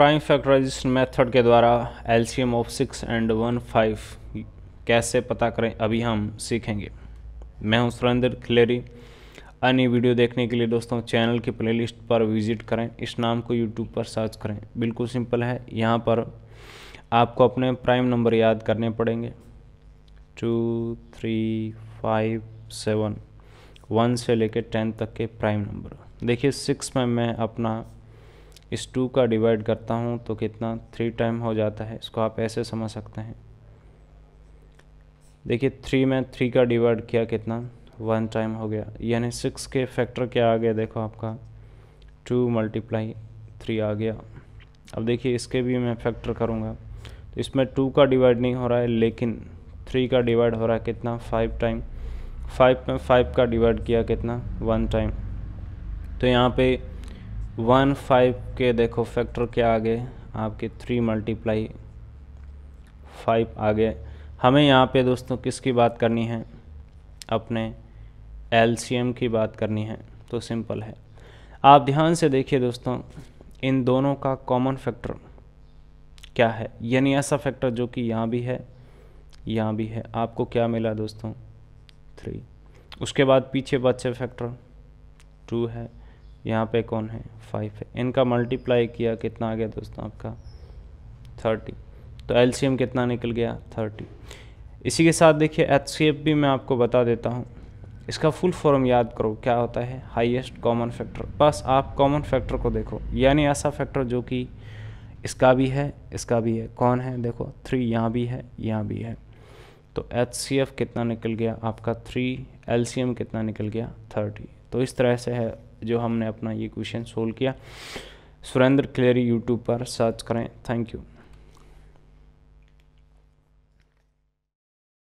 prime factorisation method के द्वारा LCM of six and one five कैसे पता करें अभी हम सीखेंगे मैं हूं सुरेंद्र खिलेरी अन्य वीडियो देखने के लिए दोस्तों चैनल की प्लेलिस्ट पर विजिट करें इस नाम को यूट्यूब पर सर्च करें बिल्कुल सिंपल है यहाँ पर आपको अपने प्राइम नंबर याद करने पड़ेंगे two three five seven one से लेकर टेन तक के प्राइम नंबर देखिए सिक्स में मैं अपना इस टू का डिवाइड करता हूँ तो कितना थ्री टाइम हो जाता है इसको आप ऐसे समझ सकते हैं देखिए थ्री में थ्री का डिवाइड किया कितना वन टाइम हो गया यानी सिक्स के फैक्टर क्या आ गया देखो आपका टू मल्टीप्लाई थ्री आ गया अब देखिए इसके भी मैं फैक्टर करूँगा तो इसमें टू का डिवाइड नहीं हो रहा है लेकिन थ्री का डिवाइड हो रहा है कितना फाइव टाइम फाइव में फाइव का डिवाइड किया कितना वन टाइम तो यहाँ पे वन फाइव के देखो फैक्टर क्या आगे आपके थ्री मल्टीप्लाई फाइव आगे हमें यहाँ पे दोस्तों किसकी बात करनी है अपने एलसीएम की बात करनी है तो सिंपल है आप ध्यान से देखिए दोस्तों इन दोनों का कॉमन फैक्टर क्या है यानी ऐसा फैक्टर जो कि यहाँ भी है यहाँ भी है आपको क्या मिला दोस्तों थ्री उसके बाद पीछे बच्चे फैक्टर टू है यहाँ पे कौन है फाइव है इनका मल्टीप्लाई किया कितना आ गया दोस्तों आपका थर्टी तो एल कितना निकल गया थर्टी इसी के साथ देखिए एच भी मैं आपको बता देता हूँ इसका फुल फॉर्म याद करो क्या होता है हाईएस्ट कॉमन फैक्टर बस आप कॉमन फैक्टर को देखो यानी ऐसा फैक्टर जो कि इसका भी है इसका भी है कौन है देखो थ्री यहाँ भी है यहाँ भी है तो एच कितना निकल गया आपका थ्री एल कितना निकल गया थर्टी तो इस तरह से है जो हमने अपना ये क्वेश्चन सोल्व किया सुरेंद्र क्लेरी यूट्यूब पर सर्च करें थैंक यू